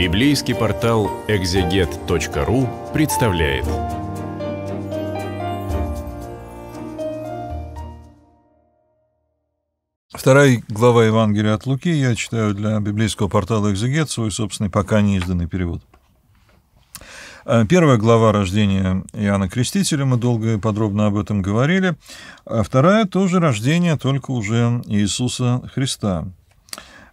Библейский портал экзегет.ру представляет. Вторая глава Евангелия от Луки я читаю для библейского портала «Экзегет» свой собственный, пока не изданный перевод. А, первая глава рождения Иоанна Крестителя, мы долго и подробно об этом говорили. А вторая тоже рождение, только уже Иисуса Христа.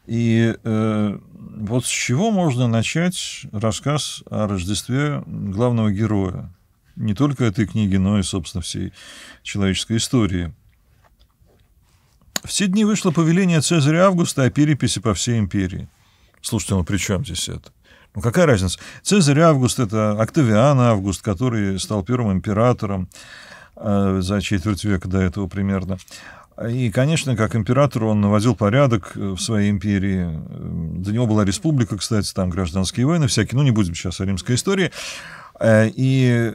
И э, вот с чего можно начать рассказ о Рождестве главного героя? Не только этой книги, но и, собственно, всей человеческой истории. В дни вышло повеление Цезаря Августа о переписи по всей империи. Слушайте, ну при чем здесь это? Ну какая разница? Цезарь Август – это Октавиан Август, который стал первым императором э, за четверть века до этого примерно. И, конечно, как император он наводил порядок э, в своей империи. Э, до него была республика, кстати, там гражданские войны всякие. Ну, не будем сейчас о римской истории. Э, и,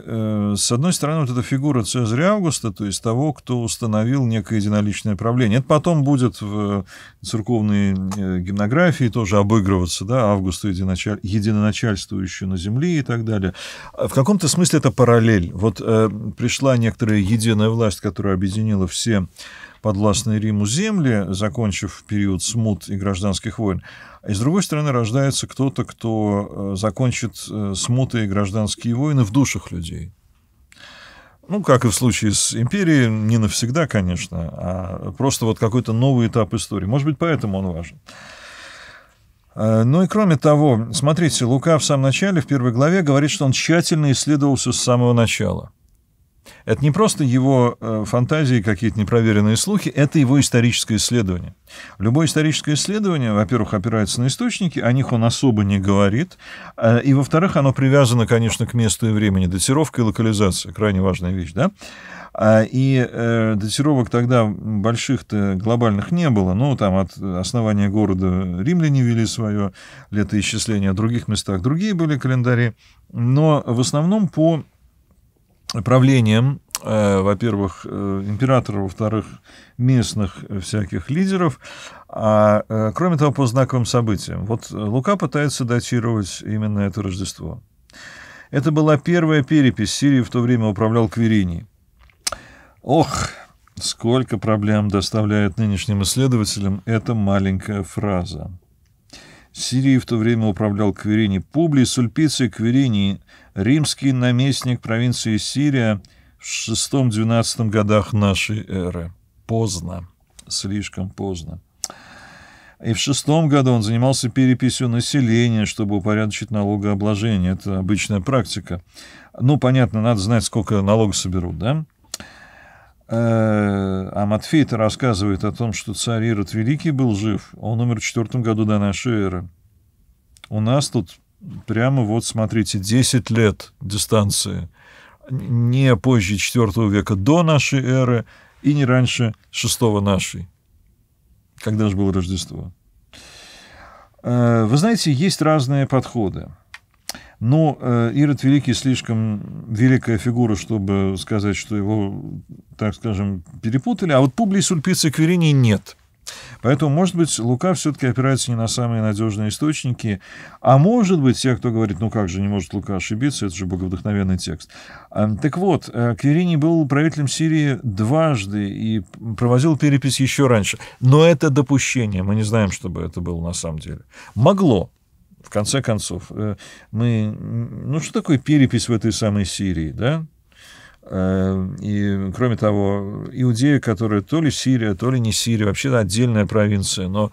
с одной стороны, вот эта фигура Цезаря Августа, то есть того, кто установил некое единоличное правление. Это потом будет в церковной гимнографии тоже обыгрываться, да, Августа единоначаль... единоначальствующую на земле и так далее. А в каком-то смысле это параллель. Вот пришла некоторая единая власть, которая объединила все подвластные Риму земли, закончив период смут и гражданских войн. И с другой стороны, рождается кто-то, кто э, закончит э, смуты и гражданские войны в душах людей. Ну, как и в случае с империей, не навсегда, конечно, а просто вот какой-то новый этап истории. Может быть, поэтому он важен. Э, ну и кроме того, смотрите, Лука в самом начале, в первой главе, говорит, что он тщательно исследовал все с самого начала – это не просто его э, фантазии, какие-то непроверенные слухи, это его историческое исследование. Любое историческое исследование, во-первых, опирается на источники, о них он особо не говорит, э, и, во-вторых, оно привязано, конечно, к месту и времени. Датировка и локализация – крайне важная вещь, да? А, и э, датировок тогда больших-то глобальных не было. Ну, там от основания города римляне вели свое летоисчисление, в других местах другие были календари. Но в основном по правлением, э, во-первых, э, императора, во-вторых, местных всяких лидеров, а, э, кроме того, по знаковым событиям. Вот Лука пытается датировать именно это Рождество. Это была первая перепись. Сирии в то время управлял Кверини. Ох, сколько проблем доставляет нынешним исследователям эта маленькая фраза. Сирией в то время управлял Кверини Публий, Сульпиций Кверини, римский наместник провинции Сирия в шестом xii годах нашей эры. Поздно, слишком поздно. И в шестом году он занимался переписью населения, чтобы упорядочить налогообложение. Это обычная практика. Ну, понятно, надо знать, сколько налога соберут, да? Э, а матфей это рассказывает о том, что царь Ирод Великий был жив. Он умер в четвертом году до нашей эры. У нас тут прямо вот, смотрите, 10 лет дистанции. Не позже четвертого века до нашей эры и не раньше шестого нашей. Когда же было Рождество? Э, вы знаете, есть разные подходы. Но э, Ирод Великий слишком великая фигура, чтобы сказать, что его, так скажем, перепутали. А вот Публий Сульпиция Кверини нет. Поэтому, может быть, Лука все-таки опирается не на самые надежные источники, а может быть, те, кто говорит, ну как же, не может Лука ошибиться, это же боговдохновенный текст. А, так вот, э, Кверини был правителем Сирии дважды и проводил перепись еще раньше. Но это допущение, мы не знаем, чтобы это было на самом деле. Могло, в конце концов, э, мы... Ну, что такое перепись в этой самой Сирии, да? Э, и, кроме того, Иудея, которая то ли Сирия, то ли не Сирия, вообще отдельная провинция, но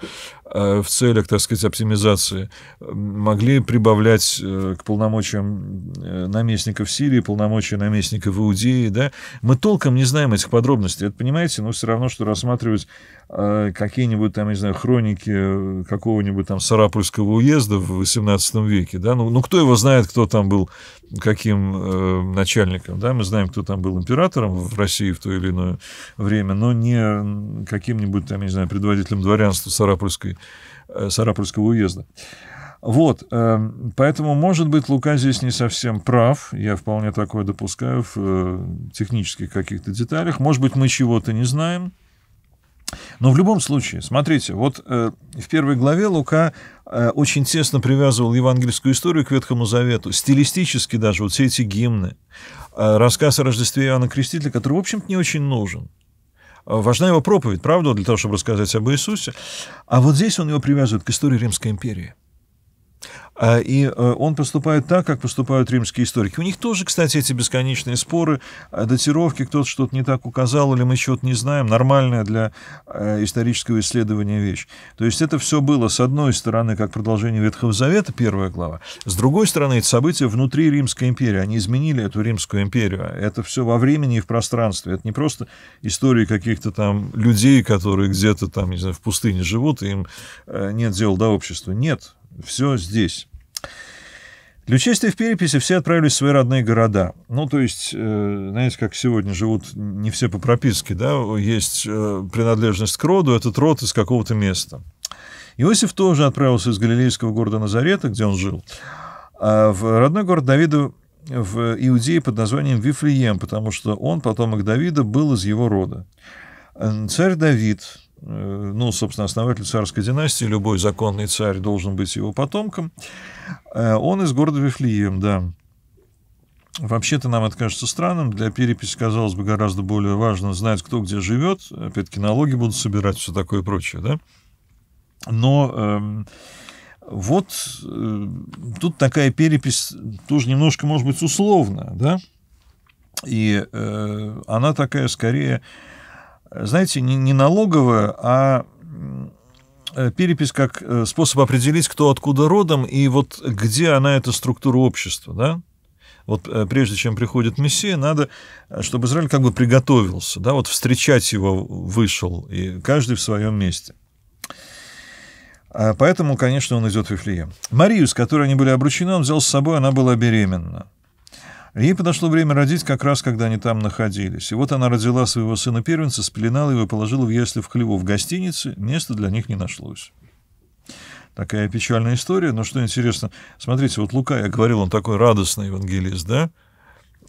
Э, в целях, так сказать, оптимизации, могли прибавлять э, к полномочиям э, наместников Сирии, полномочия наместников Иудеи, да, мы толком не знаем этих подробностей, это, понимаете, но ну, все равно, что рассматривать какие-нибудь там, не знаю, хроники какого-нибудь там Сарапульского уезда в XVIII веке, да, ну, ну кто его знает, кто там был каким э, начальником, да, мы знаем, кто там был императором в России в то или иное время, но не каким-нибудь там, не знаю, предводителем дворянства Сарапульской Э, Сарапульского уезда. Вот, э, поэтому, может быть, Лука здесь не совсем прав, я вполне такое допускаю в э, технических каких-то деталях, может быть, мы чего-то не знаем, но в любом случае, смотрите, вот в первой главе Лука очень тесно привязывал евангельскую историю к Ветхому Завету, стилистически даже, вот все эти гимны, рассказ о Рождестве Иоанна Крестителя, который, в общем-то, не очень нужен. Важна его проповедь, правда, для того, чтобы рассказать об Иисусе. А вот здесь он его привязывает к истории Римской империи. А, и э, он поступает так, как поступают римские историки. У них тоже, кстати, эти бесконечные споры, а, датировки, кто-то что-то не так указал, или мы чего-то не знаем, нормальная для э, исторического исследования вещь. То есть это все было, с одной стороны, как продолжение Ветхого Завета, первая глава, с другой стороны, эти события внутри Римской империи, они изменили эту Римскую империю. Это все во времени и в пространстве. Это не просто истории каких-то там людей, которые где-то там, не знаю, в пустыне живут, и им э, нет дела до общества. Нет, все здесь. Для участия в переписи все отправились в свои родные города. Ну, то есть, э, знаете, как сегодня живут не все по прописке, да, есть э, принадлежность к роду, этот род из какого-то места. Иосиф тоже отправился из галилейского города Назарета, где он жил, а в родной город Давида в Иудее под названием Вифлеем, потому что он, потомок Давида, был из его рода. Царь Давид, Э, ну, собственно, основатель царской династии, любой законный царь должен быть его потомком. Э, он из города Вифлеем, да. Вообще-то нам это кажется странным. Для переписи, казалось бы, гораздо более важно знать, кто где живет. Опять-таки, налоги будут собирать, все такое прочее, да. Но э, вот э, тут такая перепись тоже немножко, может быть, условная, да. И э, она такая, скорее, знаете, не, не налоговая, а э, перепись как э, способ определить, кто откуда родом, и вот где она, эта структура общества, да? Вот э, прежде чем приходит Мессия, надо, чтобы Израиль как бы приготовился, да, вот встречать его вышел, и каждый в своем месте. А поэтому, конечно, он идет в Вифлеем. Марию, с которой они были обручены, он взял с собой, она была беременна. Ей подошло время родить как раз, когда они там находились. И вот она родила своего сына-первенца, спеленала его и положила в ясли в хлеву в гостинице. Места для них не нашлось. Такая печальная история, но что интересно, смотрите, вот Лука, я говорил, он такой радостный евангелист, да?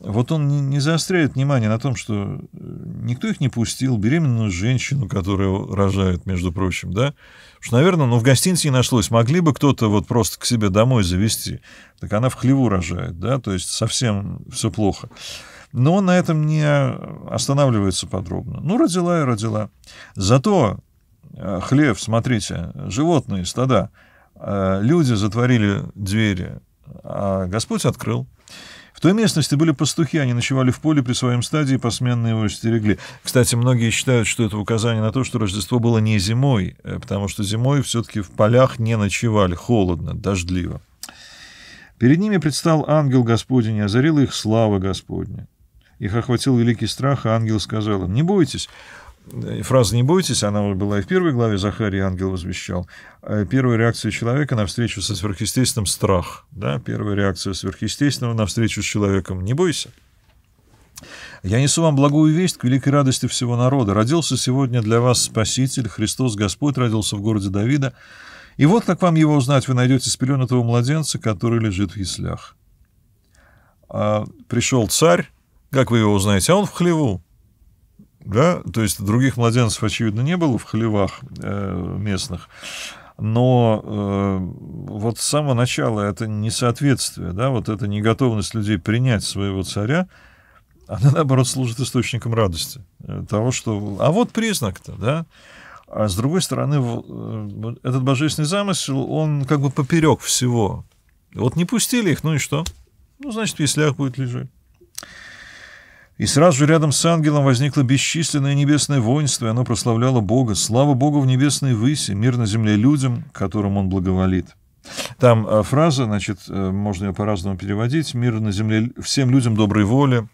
вот он не, заостряет внимание на том, что э, никто их не пустил, беременную женщину, которая рожает, между прочим, да? Потому что, наверное, ну, в гостинице не нашлось. Могли бы кто-то вот просто к себе домой завести. Так она в хлеву рожает, да? То есть совсем все плохо. Но он на этом не э, останавливается подробно. Ну, родила и родила. Зато э, хлев, смотрите, животные, стада. Люди затворили двери, а Господь открыл той местности были пастухи, они ночевали в поле при своем стадии, посменно его стерегли. Кстати, многие считают, что это указание на то, что Рождество было не зимой, э, потому что зимой все-таки в полях не ночевали, холодно, дождливо. Перед ними предстал ангел Господень, и озарила их слава Господня. Их охватил великий страх, и а ангел сказал им, «Не бойтесь, фраза «не бойтесь», она была и в первой главе Захарий ангел возвещал. Э, первая реакция человека на встречу со сверхъестественным – страх. Да? Первая реакция сверхъестественного на встречу с человеком – не бойся. «Я несу вам благую весть к великой радости всего народа. Родился сегодня для вас Спаситель, Христос Господь, родился в городе Давида. И вот как вам его узнать, вы найдете спеленутого младенца, который лежит в яслях». А пришел царь, как вы его узнаете, а он в хлеву да, то есть других младенцев, очевидно, не было в хлевах э, местных, но э, вот с самого начала это несоответствие, да, вот эта неготовность людей принять своего царя, она, наоборот, служит источником радости э, того, что... А вот признак-то, да? А с другой стороны, э, этот божественный замысел, он как бы поперек всего. Вот не пустили их, ну и что? Ну, значит, в яслях будет лежать. И сразу же рядом с ангелом возникло бесчисленное небесное воинство, и оно прославляло Бога. Слава Богу в небесной выси, мир на земле людям, которым он благоволит. Там э, фраза, значит, э, можно ее по-разному переводить. Мир на земле всем людям доброй воли.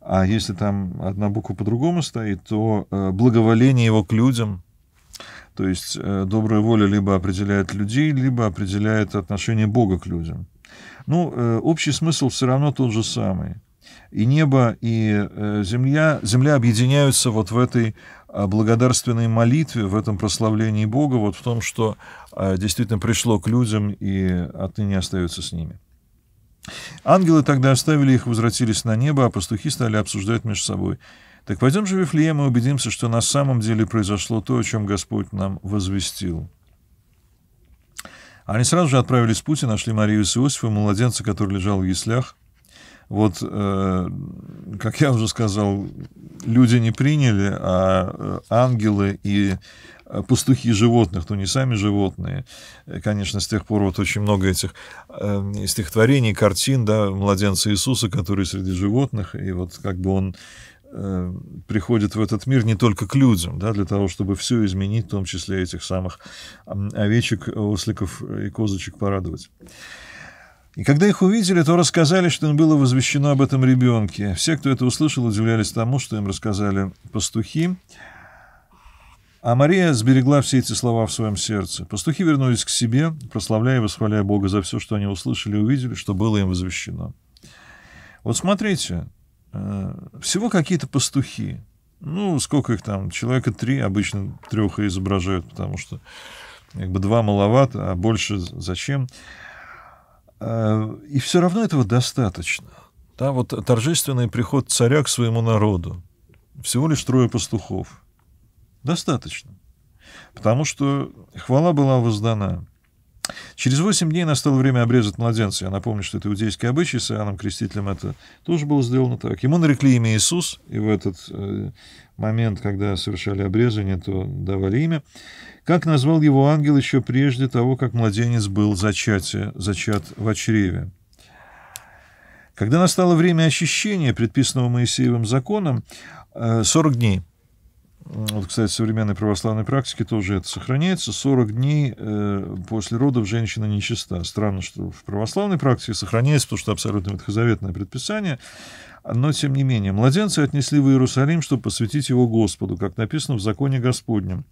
А если там одна буква по-другому стоит, то э, благоволение его к людям. То есть добрая воля либо определяет людей, либо определяет отношение Бога к людям. Ну, общий смысл все равно тот же самый – и небо, и э, земля, земля объединяются вот в этой э, благодарственной молитве, в этом прославлении Бога, вот в том, что э, действительно пришло к людям и отныне остается с ними. Ангелы тогда оставили их, возвратились на небо, а пастухи стали обсуждать между собой. Так пойдем же в Вифлеем и убедимся, что на самом деле произошло то, о чем Господь нам возвестил. Они сразу же отправились в путь и нашли Марию с Иосифом, младенца, который лежал в яслях. Вот, э, как я уже сказал, люди не приняли, а э, ангелы и э, пастухи животных, то ну, не сами животные. Э, конечно, с тех пор вот очень много этих э, стихотворений, картин, да, младенца Иисуса, который среди животных, и вот как бы он э, приходит в этот мир не только к людям, да, для того, чтобы все изменить, в том числе этих самых овечек, осликов и козочек порадовать. И когда их увидели, то рассказали, что им было возвещено об этом ребенке. Все, кто это услышал, удивлялись тому, что им рассказали пастухи. А Мария сберегла все эти слова в своем сердце. Пастухи вернулись к себе, прославляя и восхваляя Бога за все, что они услышали и увидели, что было им возвещено. Вот смотрите, э, всего какие-то пастухи. Ну, сколько их там? Человека три, обычно трех и изображают, потому что как бы два маловато, а больше зачем? Зачем? Э, и все равно этого достаточно. Да, вот торжественный приход царя к своему народу. Всего лишь трое пастухов. Достаточно. Потому что хвала была воздана. Через восемь дней настало время обрезать младенца. Я напомню, что это иудейский обычай с Иоанном Крестителем. Это тоже было сделано так. Ему нарекли имя Иисус, и в этот э, момент, когда совершали обрезание, то давали имя как назвал его ангел еще прежде того, как младенец был зачатие, зачат в чреве. Когда настало время очищения, предписанного Моисеевым законом, 40 э, дней. Вот, кстати, в современной православной практике тоже это сохраняется. 40 дней э, после родов женщина нечиста. Странно, что в православной практике сохраняется, потому что абсолютно ветхозаветное предписание. Но, тем не менее, младенца отнесли в Иерусалим, чтобы посвятить его Господу, как написано в законе Господнем.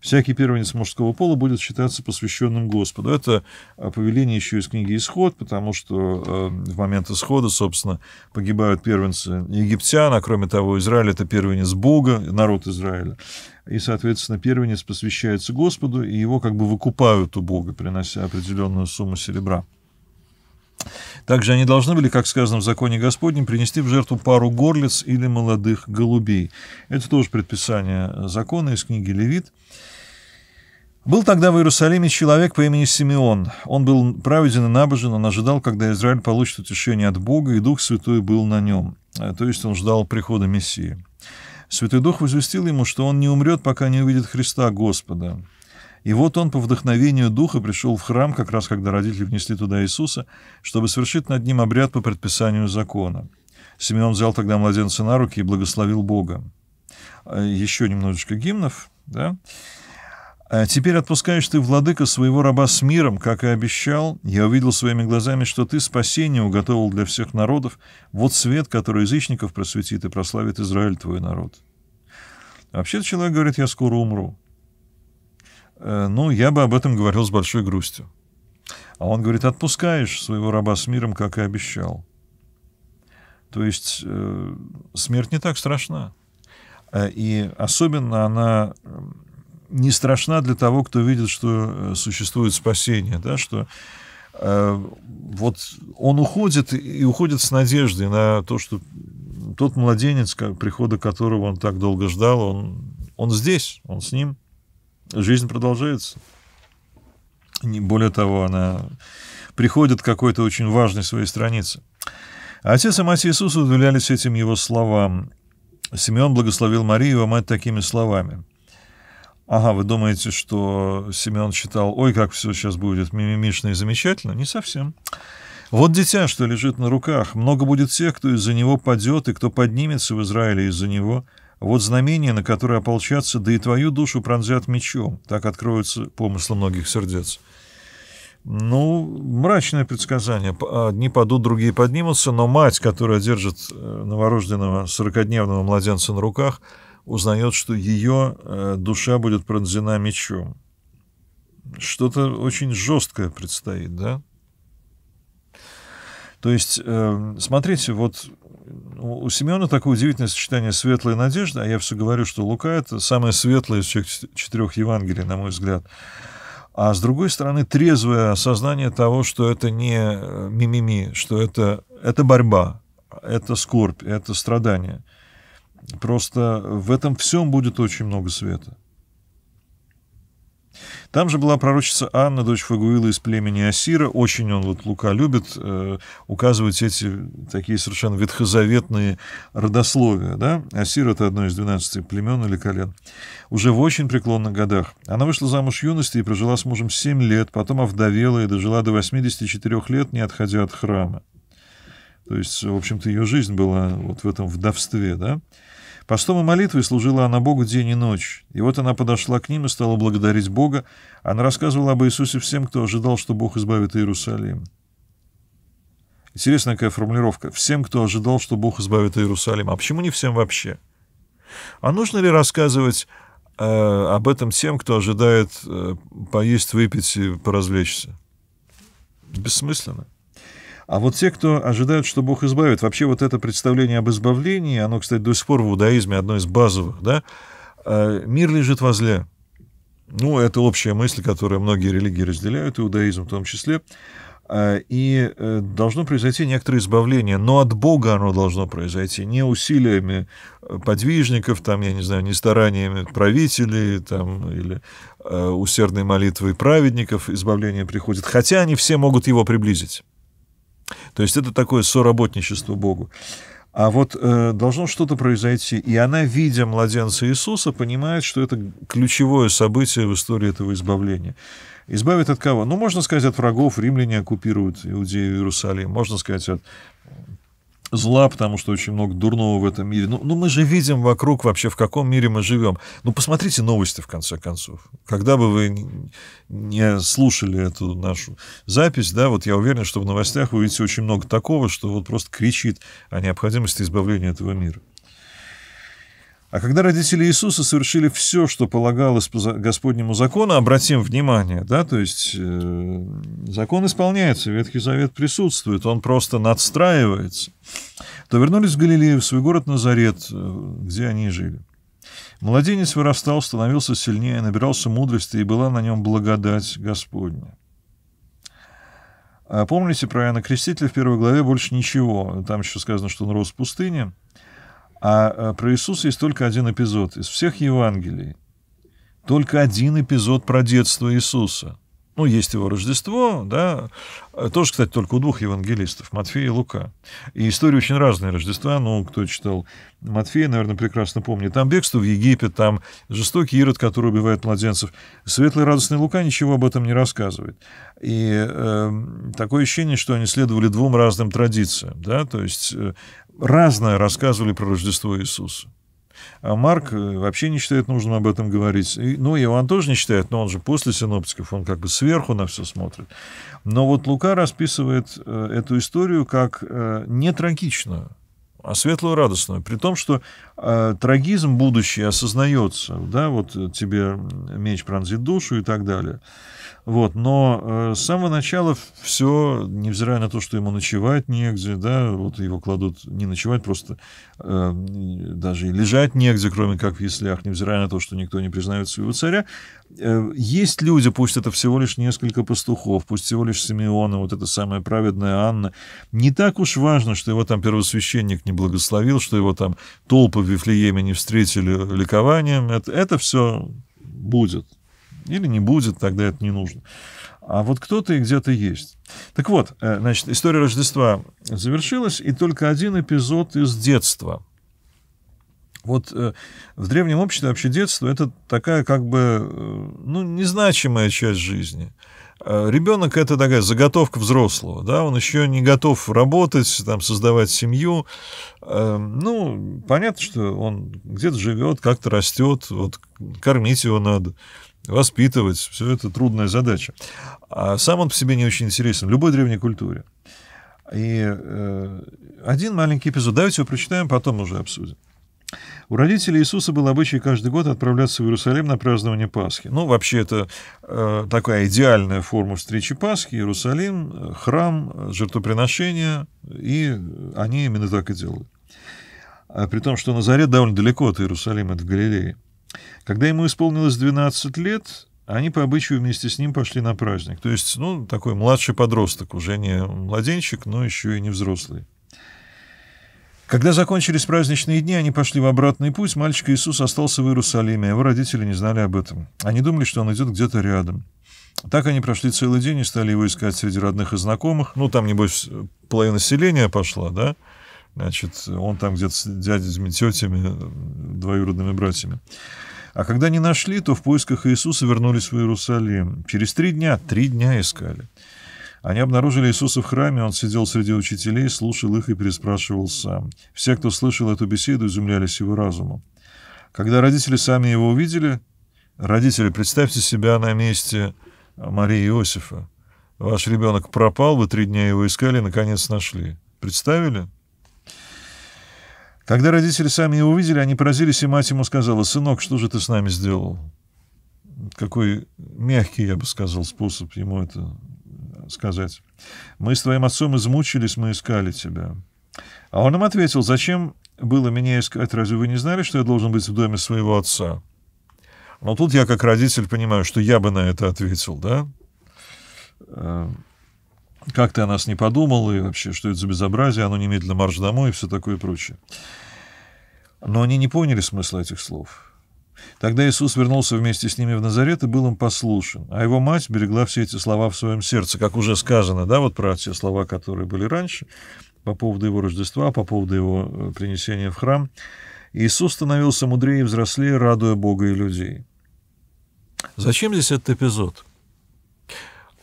Всякий первенец мужского пола будет считаться посвященным Господу. Это а, повеление еще из книги «Исход», потому что э, в момент исхода, собственно, погибают первенцы египтян, а кроме того, Израиль – это первенец Бога, народ Израиля. И, соответственно, первенец посвящается Господу, и его как бы выкупают у Бога, принося определенную сумму серебра. Также они должны были, как сказано в законе Господнем, принести в жертву пару горлиц или молодых голубей. Это тоже предписание закона из книги Левит. Был тогда в Иерусалиме человек по имени Симеон. Он был праведен и набожен, он ожидал, когда Израиль получит утешение от Бога, и Дух Святой был на нем. Э, то есть он ждал прихода Мессии. Святой Дух возвестил ему, что он не умрет, пока не увидит Христа Господа. И вот он по вдохновению духа пришел в храм, как раз когда родители внесли туда Иисуса, чтобы совершить над ним обряд по предписанию закона. Симеон взял тогда младенца на руки и благословил Бога. А, еще немножечко гимнов, да? «А «Теперь отпускаешь ты, владыка, своего раба с миром, как и обещал. Я увидел своими глазами, что ты спасение уготовил для всех народов. Вот свет, который язычников просветит и прославит Израиль, твой народ». Вообще-то человек говорит, я скоро умру. Э, ну, я бы об этом говорил с большой грустью. А он говорит, отпускаешь своего раба с миром, как и обещал. То есть э, смерть не так страшна. Э, и особенно она не страшна для того, кто видит, что существует спасение, да, что э, вот он уходит и уходит с надеждой на то, что тот младенец, прихода которого он так долго ждал, он, он здесь, он с ним – жизнь продолжается. Не более того, она приходит к какой-то очень важной своей странице. А отец и мать Иисуса удивлялись этим его словам. Симеон благословил Марию, а мать такими словами. Ага, вы думаете, что Симеон считал, ой, как все сейчас будет мимимишно и замечательно? Не совсем. Вот дитя, что лежит на руках. Много будет тех, кто из-за него падет, и кто поднимется в Израиле из-за него – вот знамение, на которое ополчатся, да и твою душу пронзят мечом. Так откроются помыслы многих сердец. Ну, мрачное предсказание. Одни а, падут, другие поднимутся, но мать, которая держит э, новорожденного сорокодневного младенца на руках, узнает, что ее э, душа будет пронзена мечом. Что-то очень жесткое предстоит, да? То есть, э, смотрите, вот ну, у Семена такое удивительное сочетание светлой надежды, а я все говорю, что Лука — это самое светлое из всех четырех Евангелий, на мой взгляд. А с другой стороны, трезвое осознание того, что это не э, мимими, что это, это борьба, это скорбь, это страдание. Просто в этом всем будет очень много света. Там же была пророчица Анна, дочь Фагуила из племени Асира. Очень он, вот Лука, любит э, указывать эти такие совершенно ветхозаветные родословия. Да? Асир — это одно из 12 племен или колен. Уже в очень преклонных годах. Она вышла замуж юности и прожила с мужем 7 лет, потом овдовела и дожила до 84 лет, не отходя от храма. То есть, в общем-то, ее жизнь была вот в этом вдовстве, да? Постом и молитвой служила она Богу день и ночь. И вот она подошла к ним и стала благодарить Бога. Она рассказывала об Иисусе всем, кто ожидал, что Бог избавит Иерусалим. Интересная какая формулировка. Всем, кто ожидал, что Бог избавит Иерусалим. А почему не всем вообще? А нужно ли рассказывать э, об этом тем, кто ожидает э, поесть, выпить и поразвлечься? Бессмысленно. А вот те, кто ожидают, что Бог избавит, вообще вот это представление об избавлении, оно, кстати, до сих пор в иудаизме одно из базовых, да, а, мир лежит возле. Ну, это общая мысль, которую многие религии разделяют, иудаизм в том числе. А, и э, должно произойти некоторое избавление, но от Бога оно должно произойти, не усилиями э, подвижников, там, я не знаю, не стараниями правителей там, или э, усердной молитвой праведников избавление приходит, хотя они все могут его приблизить. То есть это такое соработничество Богу. А вот э, должно что-то произойти. И она, видя младенца Иисуса, понимает, что это ключевое событие в истории этого избавления. Избавит от кого? Ну, можно сказать, от врагов. Римляне оккупируют Иудею и Иерусалим. Можно сказать, от зла, потому что очень много дурного в этом мире. Ну, ну, мы же видим вокруг вообще, в каком мире мы живем. Ну, посмотрите новости, в конце концов. Когда бы вы не слушали эту нашу запись, да, вот я уверен, что в новостях вы видите очень много такого, что вот просто кричит о необходимости избавления этого мира. А когда родители Иисуса совершили все, что полагалось по Господнему закону, обратим внимание, да, то есть э, закон исполняется, Ветхий Завет присутствует, он просто надстраивается, то вернулись в Галилею, в свой город Назарет, э, где они жили. Младенец вырастал, становился сильнее, набирался мудрости, и была на нем благодать Господня. А помните про Иоанна Крестителя в первой главе больше ничего. Там еще сказано, что он рос в пустыне. А э, про Иисуса есть только один эпизод из всех Евангелий. Только один эпизод про детство Иисуса – ну, есть его Рождество, да, э, тоже, кстати, только у двух евангелистов, Матфея и Лука. И истории очень разные Рождества, ну, кто читал Матфея, наверное, прекрасно помнит. Там бегство в Египет, там жестокий Ирод, который убивает младенцев. Светлый радостный Лука ничего об этом не рассказывает. И э, такое ощущение, что они следовали двум разным традициям, да, то есть э, разное рассказывали про Рождество Иисуса. А Марк э, вообще не считает нужным об этом говорить. И, ну, Иоанн тоже не считает, но он же после синоптиков, он как бы сверху на все смотрит. Но вот Лука расписывает э, эту историю как э, не трагичную, а светлую радостную. При том, что э, трагизм будущий осознается, да, вот тебе меч пронзит душу и так далее. Вот, но э, с самого начала все, невзирая на то, что ему ночевать негде, да, вот его кладут не ночевать, просто э, даже и лежать негде, кроме как в яслях, невзирая на то, что никто не признает своего царя. Э, есть люди, пусть это всего лишь несколько пастухов, пусть всего лишь Симеона, вот эта самая праведная Анна. Не так уж важно, что его там первосвященник не благословил, что его там толпы в Вифлееме не встретили ликованием. Это, это все будет. Или не будет, тогда это не нужно. А вот кто-то и где-то есть. Так вот, э, значит, история Рождества завершилась, и только один эпизод из детства. Вот э, в древнем обществе вообще детство – это такая как бы, э, ну, незначимая часть жизни. Ребенок – это такая заготовка взрослого, да, он еще не готов работать, там, создавать семью. Ну, понятно, что он где-то живет, как-то растет, вот кормить его надо, воспитывать. Все это трудная задача. А сам он по себе не очень интересен в любой древней культуре. И э, один маленький эпизод. Давайте его прочитаем, потом уже обсудим. У родителей Иисуса был обычай каждый год отправляться в Иерусалим на празднование Пасхи. Ну, вообще, это э, такая идеальная форма встречи Пасхи. Иерусалим, э, храм, э, жертвоприношения, и они именно так и делают. А при том, что Назарет довольно далеко от Иерусалима, от Галилеи. Когда ему исполнилось 12 лет, они по обычаю вместе с ним пошли на праздник. То есть, ну, такой младший подросток, уже не младенчик, но еще и не взрослый. Когда закончились праздничные дни, они пошли в обратный путь. Мальчик Иисус остался в Иерусалиме, а его родители не знали об этом. Они думали, что он идет где-то рядом. Так они прошли целый день и стали его искать среди родных и знакомых. Ну, там, небось, половина населения пошла, да? Значит, он там где-то с дядями, тетями, двоюродными братьями. А когда не нашли, то в поисках Иисуса вернулись в Иерусалим. Через три дня, три дня искали. Они обнаружили Иисуса в храме, он сидел среди учителей, слушал их и переспрашивал сам. Все, кто слышал эту беседу, изумлялись его разуму. Когда родители сами его увидели, родители, представьте себя на месте Марии и Иосифа. Ваш ребенок пропал, вы три дня его искали, наконец нашли. Представили? Когда родители сами его увидели, они поразились, и мать ему сказала, «Сынок, что же ты с нами сделал?» Какой мягкий, я бы сказал, способ ему это сказать. «Мы с твоим отцом измучились, мы искали тебя». А он им ответил, «Зачем было меня искать? Разве вы не знали, что я должен быть в доме своего отца?» Но тут я, как родитель, понимаю, что я бы на это ответил, да? А, как ты о нас не подумал, и вообще, что это за безобразие, оно немедленно марш домой и все такое прочее. Но они не поняли смысла этих слов. Тогда Иисус вернулся вместе с ними в Назарет и был им послушен, а его мать берегла все эти слова в своем сердце, как уже сказано, да, вот про те слова, которые были раньше, по поводу его Рождества, по поводу его э, принесения в храм. Иисус становился мудрее и взрослее, радуя Бога и людей. Зачем здесь этот эпизод?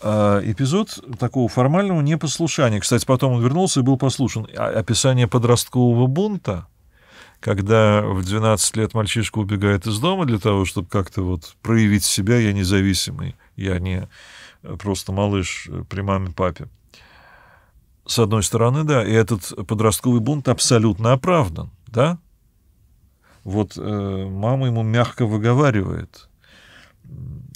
Э, эпизод такого формального непослушания. Кстати, потом он вернулся и был послушан. А, описание подросткового бунта, когда в 12 лет мальчишка убегает из дома для того, чтобы как-то вот проявить себя, я независимый, я не э, просто малыш э, при маме-папе. С одной стороны, да, и этот подростковый бунт абсолютно оправдан, да? Вот э, мама ему мягко выговаривает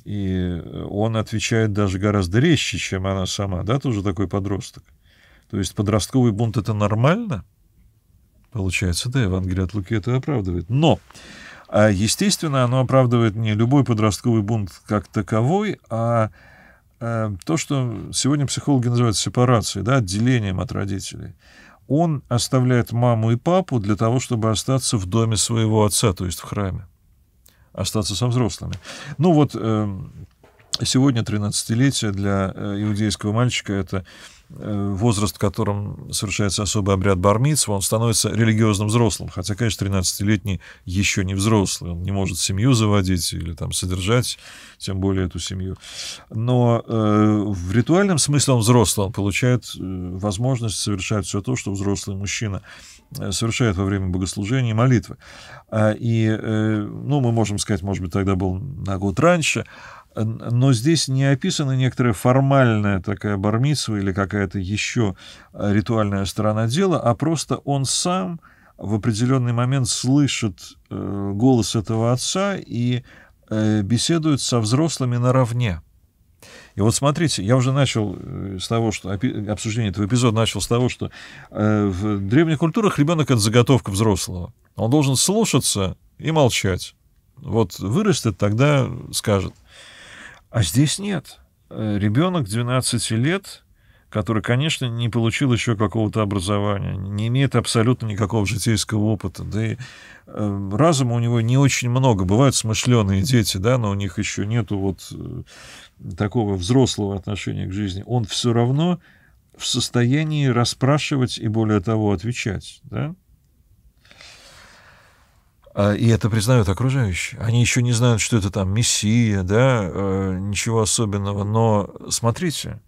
и э, он отвечает даже гораздо резче, чем она сама, да, тоже такой подросток. То есть подростковый бунт — это нормально? Получается, да, Евангелие от Луки это оправдывает. Но, а, естественно, оно оправдывает не любой подростковый бунт как таковой, а э, то, что сегодня психологи называют сепарацией, да, отделением от родителей он оставляет маму и папу для того, чтобы остаться в доме своего отца, то есть в храме остаться со взрослыми. Ну вот эм, сегодня 13-летие для э, иудейского мальчика это Э, возраст, в котором совершается особый обряд бармитства, он становится религиозным взрослым. Хотя, конечно, 13-летний еще не взрослый. Он не может семью заводить или там содержать, тем более эту семью. Но э, в ритуальном смысле он взрослый. Он получает э, возможность совершать все то, что взрослый мужчина э, совершает во время богослужения и молитвы. А, и, э, ну, мы можем сказать, может быть, тогда был на год раньше – но здесь не описана некоторая формальная такая бармитсва или какая-то еще ритуальная сторона дела, а просто он сам в определенный момент слышит э, голос этого отца и э, беседует со взрослыми наравне. И вот смотрите, я уже начал э, с того, что обсуждение этого эпизода начал с того, что в древних культурах ребенок это заготовка взрослого. Он должен слушаться и молчать. Вот вырастет, тогда скажет. А здесь нет. Э, Ребенок 12 лет, который, конечно, не получил еще какого-то образования, не имеет абсолютно никакого житейского опыта, да и э, разума у него не очень много. Бывают смышленые дети, да, но у них еще нету вот э, такого взрослого отношения к жизни. Он все равно в состоянии расспрашивать и, более того, отвечать, да. А, и это признают окружающие. Они еще не знают, что это там мессия, да, а, ничего особенного. Но смотрите,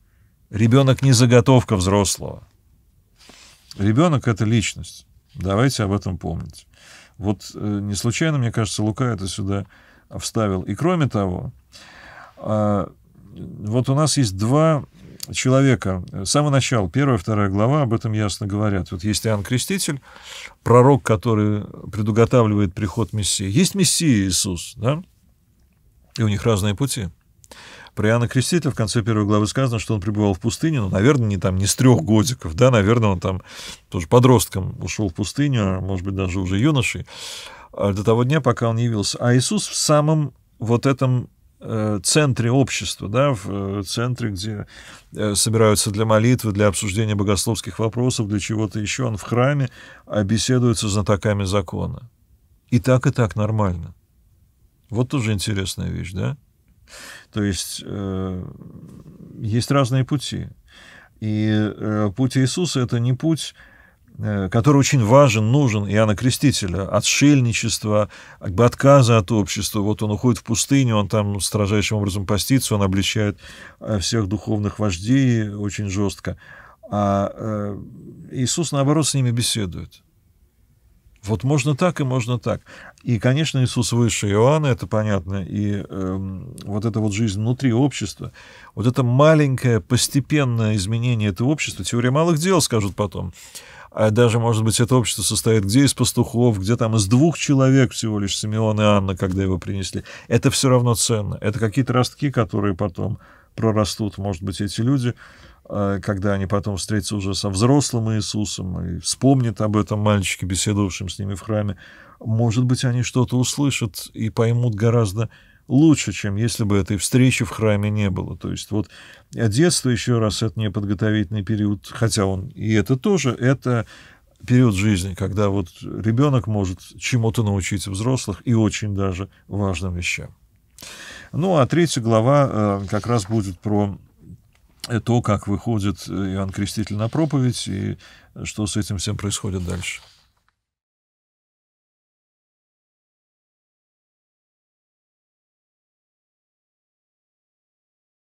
ребенок не заготовка взрослого. Ребенок — это личность. Давайте об этом помнить. Вот э, не случайно, мне кажется, Лука это сюда вставил. И кроме того, а, вот у нас есть два человека. С самого начала, первая, вторая глава об этом ясно говорят. Вот есть Иоанн Креститель, пророк, который предуготавливает приход Мессии. Есть Мессия Иисус, да? И у них разные пути. Про Иоанна Крестителя в конце первой главы сказано, что он пребывал в пустыне, ну, наверное, не там, не с трех годиков, да, наверное, он там тоже подростком ушел в пустыню, а может быть, даже уже юношей, а, до того дня, пока он явился. А Иисус в самом вот этом Э, центре общества, да, в э, центре, где э, собираются для молитвы, для обсуждения богословских вопросов, для чего-то еще, он в храме, а беседует со знатоками закона. И так, и так нормально. Вот тоже интересная вещь, да? То есть э, есть разные пути. И э, путь Иисуса — это не путь Э, который очень важен, нужен Иоанна Крестителя, отшельничества, как бы отказа от общества. Вот он уходит в пустыню, он там строжайшим образом постится, он обличает э, всех духовных вождей очень жестко. А э, Иисус, наоборот, с ними беседует. Вот можно так и можно так. И, конечно, Иисус выше Иоанна, это понятно, и э, вот эта вот жизнь внутри общества, вот это маленькое постепенное изменение этого общества, теория малых дел, скажут потом, а даже, может быть, это общество состоит где из пастухов, где там из двух человек всего лишь Симеон и Анна, когда его принесли, это все равно ценно. Это какие-то ростки, которые потом прорастут, может быть, эти люди, э, когда они потом встретятся уже со взрослым Иисусом и вспомнят об этом мальчике, беседовавшем с ними в храме, может быть, они что-то услышат и поймут гораздо лучше, чем если бы этой встречи в храме не было. То есть вот детство, еще раз, это не подготовительный период, хотя он и это тоже, это период жизни, когда вот ребенок может чему-то научить взрослых и очень даже важным вещам. Ну, а третья глава э, как раз будет про то, как выходит э, Иоанн Креститель на проповедь и что с этим всем происходит дальше.